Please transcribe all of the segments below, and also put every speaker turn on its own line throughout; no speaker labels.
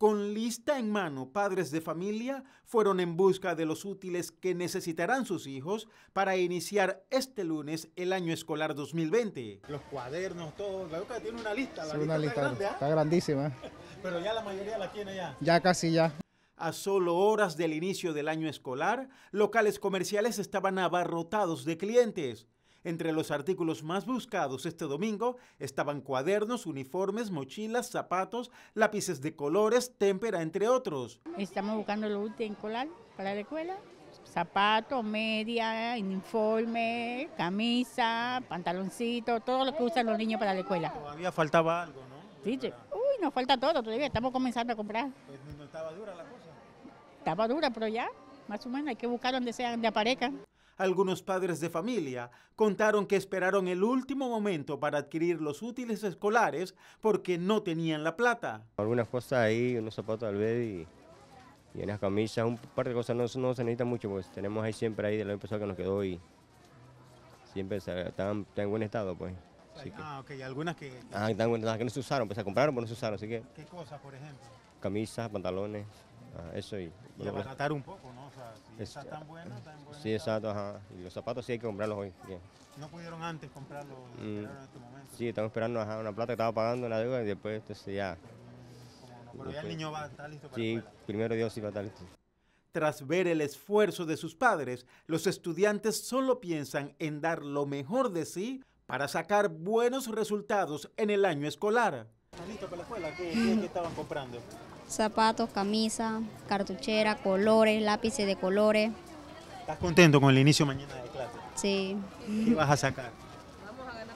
Con lista en mano, padres de familia fueron en busca de los útiles que necesitarán sus hijos para iniciar este lunes el año escolar 2020. Los cuadernos, todo. La UCA tiene una lista. La lista, ¿ah? está
grandísima.
Pero ya la mayoría la tiene ya.
Ya casi ya.
A solo horas del inicio del año escolar, locales comerciales estaban abarrotados de clientes. Entre los artículos más buscados este domingo estaban cuadernos, uniformes, mochilas, zapatos, lápices de colores, témpera, entre otros.
Estamos buscando lo último colar para la escuela. zapato media, uniforme, camisa, pantaloncito, todo lo que usan los niños para la escuela. Todavía
faltaba algo, ¿no?
Sí, uy, nos falta todo todavía, estamos comenzando a comprar. Pues no estaba dura la cosa. Estaba dura, pero ya, más o menos, hay que buscar donde sea, donde aparezcan.
Algunos padres de familia contaron que esperaron el último momento para adquirir los útiles escolares porque no tenían la plata.
Algunas cosas ahí, unos zapatos al vez y, unas camisas, un par de cosas, no, se necesitan mucho, pues tenemos ahí siempre ahí de la empresa que nos quedó y siempre están en buen estado, pues. ah,
que, ok, algunas que...
Ah, están que no se usaron, pues se compraron, pero no se usaron, así que... ¿Qué
cosas, por ejemplo?
Camisas, pantalones. Ah, eso y. Y abaratar un poco, ¿no? O sea, si está tan buena, tan buena. Sí, exacto, ajá. Y los zapatos sí hay que comprarlos hoy.
¿No pudieron antes comprarlos mm. en
este momento? Sí, estamos esperando ajá, una plata que estaba pagando la deuda y después entonces ya. Mm, pero ya el niño va a estar listo para Sí, primero Dios sí va a estar listo. Tras ver el esfuerzo de sus padres,
los estudiantes solo piensan en dar lo mejor de sí para sacar buenos resultados en el año escolar. ¿Están listo para la escuela? qué estaban comprando?
zapatos, camisa, cartuchera, colores, lápices de colores. ¿Estás
contento con el inicio mañana de
clase? Sí. ¿Qué vas a sacar?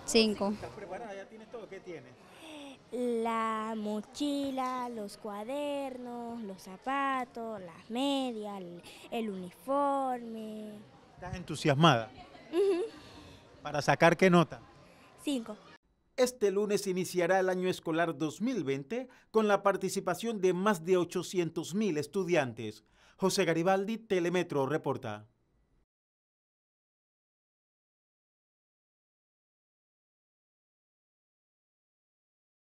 Cinco. ¿Estás preparada? ¿Ya tienes todo? ¿Qué tienes? La mochila, los cuadernos, los zapatos, las medias, el, uniforme. ¿Estás
entusiasmada? ¿Para sacar qué nota? Cinco. Este lunes iniciará el año escolar 2020 con la participación de más de 800.000 estudiantes. José Garibaldi, Telemetro, reporta.